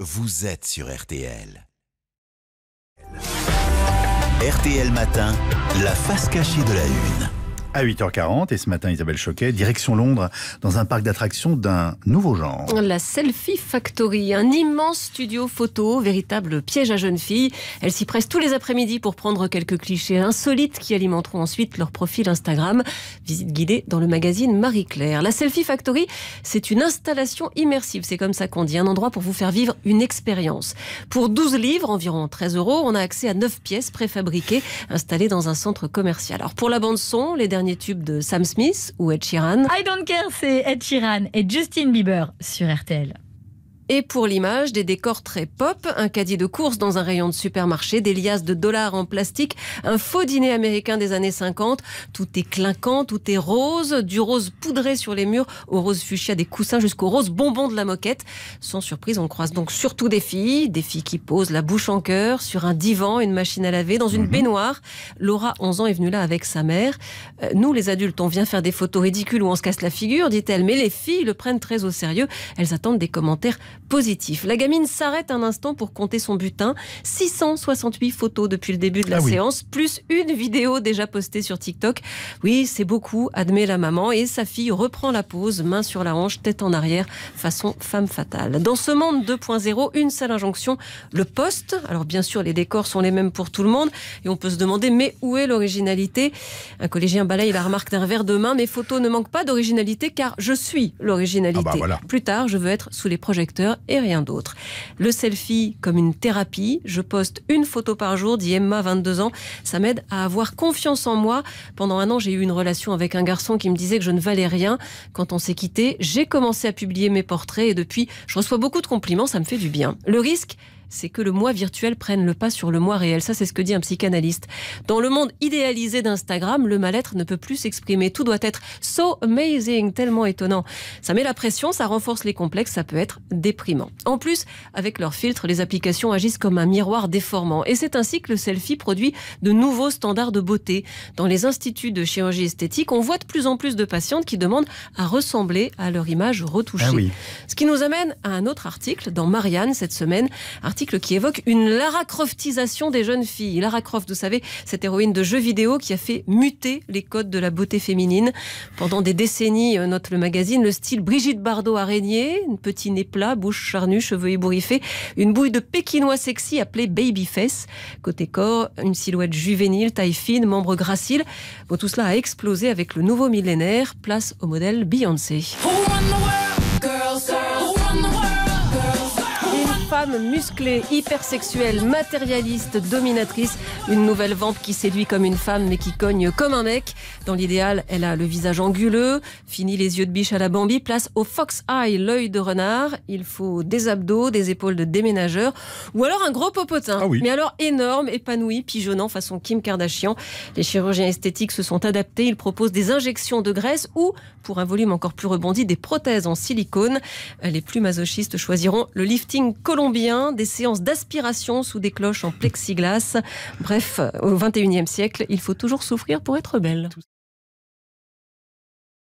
Vous êtes sur RTL. RTL Matin, la face cachée de la Une à 8h40. Et ce matin, Isabelle Choquet, direction Londres, dans un parc d'attractions d'un nouveau genre. La Selfie Factory, un immense studio photo, véritable piège à jeunes filles. Elles s'y pressent tous les après-midi pour prendre quelques clichés insolites qui alimenteront ensuite leur profil Instagram. Visite guidée dans le magazine Marie Claire. La Selfie Factory, c'est une installation immersive. C'est comme ça qu'on dit, un endroit pour vous faire vivre une expérience. Pour 12 livres, environ 13 euros, on a accès à 9 pièces préfabriquées installées dans un centre commercial. Alors pour la bande son, les derniers YouTube de Sam Smith ou Ed Sheeran I don't care, c'est Ed Sheeran et Justin Bieber sur RTL. Et pour l'image, des décors très pop, un caddie de course dans un rayon de supermarché, des liasses de dollars en plastique, un faux dîner américain des années 50. Tout est clinquant, tout est rose, du rose poudré sur les murs, au rose fuchsia des coussins jusqu'au rose bonbon de la moquette. Sans surprise, on croise donc surtout des filles, des filles qui posent la bouche en cœur sur un divan, une machine à laver, dans une mhm. baignoire. Laura, 11 ans, est venue là avec sa mère. Euh, nous, les adultes, on vient faire des photos ridicules où on se casse la figure, dit-elle. Mais les filles le prennent très au sérieux. Elles attendent des commentaires positif. La gamine s'arrête un instant pour compter son butin. 668 photos depuis le début de la ah séance, plus une vidéo déjà postée sur TikTok. Oui, c'est beaucoup, admet la maman. Et sa fille reprend la pose, main sur la hanche, tête en arrière, façon femme fatale. Dans ce monde 2.0, une seule injonction, le poste. Alors bien sûr, les décors sont les mêmes pour tout le monde. Et on peut se demander, mais où est l'originalité Un collégien balaye la remarque d'un verre de main. Mes photos ne manquent pas d'originalité car je suis l'originalité. Ah bah plus tard, je veux être sous les projecteurs et rien d'autre. Le selfie comme une thérapie. Je poste une photo par jour, dit Emma, 22 ans. Ça m'aide à avoir confiance en moi. Pendant un an, j'ai eu une relation avec un garçon qui me disait que je ne valais rien. Quand on s'est quitté, j'ai commencé à publier mes portraits et depuis, je reçois beaucoup de compliments. Ça me fait du bien. Le risque, c'est que le moi virtuel prenne le pas sur le moi réel. Ça, c'est ce que dit un psychanalyste. Dans le monde idéalisé d'Instagram, le mal-être ne peut plus s'exprimer. Tout doit être so amazing, tellement étonnant. Ça met la pression, ça renforce les complexes, ça peut être déprimant. En plus, avec leurs filtres, les applications agissent comme un miroir déformant. Et c'est ainsi que le selfie produit de nouveaux standards de beauté. Dans les instituts de chirurgie esthétique, on voit de plus en plus de patientes qui demandent à ressembler à leur image retouchée. Ah ce qui nous amène à un autre article dans Marianne cette semaine article qui évoque une Lara Croftisation des jeunes filles. Lara Croft, vous savez, cette héroïne de jeux vidéo qui a fait muter les codes de la beauté féminine. Pendant des décennies, euh, note le magazine, le style Brigitte Bardot a régné, Une petit nez plat, bouche charnue, cheveux ébouriffés, une bouille de pékinois sexy appelée babyface. Côté corps, une silhouette juvénile, taille fine, membres graciles. tout cela a explosé avec le nouveau millénaire, place au modèle Beyoncé. femme musclée, hypersexuelle, matérialiste, dominatrice, une nouvelle vente qui séduit comme une femme mais qui cogne comme un mec. Dans l'idéal, elle a le visage anguleux, fini les yeux de biche à la Bambi, place au fox eye, l'œil de renard. Il faut des abdos, des épaules de déménageur ou alors un gros popotin. Ah mais alors énorme, épanoui, pigeonnant façon Kim Kardashian. Les chirurgiens esthétiques se sont adaptés, ils proposent des injections de graisse ou, pour un volume encore plus rebondi, des prothèses en silicone. Les plus masochistes choisiront le lifting colombien bien, des séances d'aspiration sous des cloches en plexiglas. Bref, euh, au XXIe e siècle, il faut toujours souffrir pour être belle.